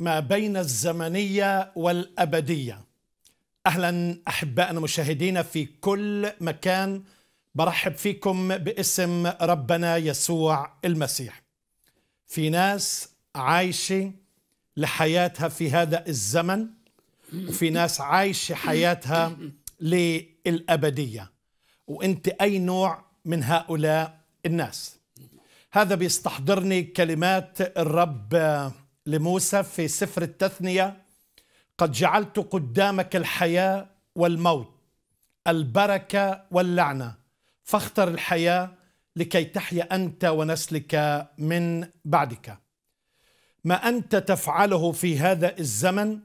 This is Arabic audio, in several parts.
ما بين الزمنية والأبدية أهلا أحبائنا مشاهدينا في كل مكان برحب فيكم باسم ربنا يسوع المسيح في ناس عايشة لحياتها في هذا الزمن وفي ناس عايشة حياتها للأبدية وانت أي نوع من هؤلاء الناس هذا بيستحضرني كلمات الرب لموسى في سفر التثنية قد جعلت قدامك الحياة والموت البركة واللعنة فاختر الحياة لكي تحيا أنت ونسلك من بعدك ما أنت تفعله في هذا الزمن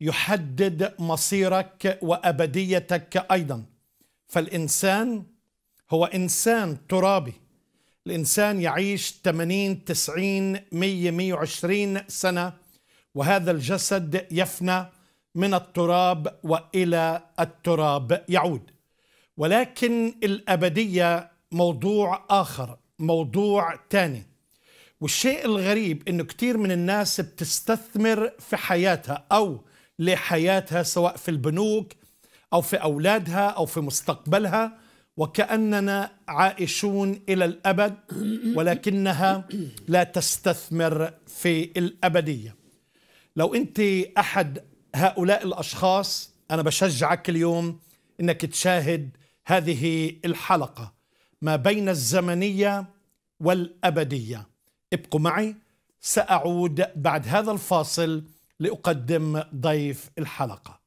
يحدد مصيرك وأبديتك أيضا فالإنسان هو إنسان ترابي الإنسان يعيش 80 90 100 120 سنة وهذا الجسد يفنى من التراب وإلى التراب يعود ولكن الأبدية موضوع آخر موضوع تاني والشيء الغريب أنه كثير من الناس بتستثمر في حياتها أو لحياتها سواء في البنوك أو في أولادها أو في مستقبلها وكأننا عائشون إلى الأبد ولكنها لا تستثمر في الأبدية لو أنت أحد هؤلاء الأشخاص أنا بشجعك اليوم أنك تشاهد هذه الحلقة ما بين الزمنية والأبدية ابقوا معي سأعود بعد هذا الفاصل لأقدم ضيف الحلقة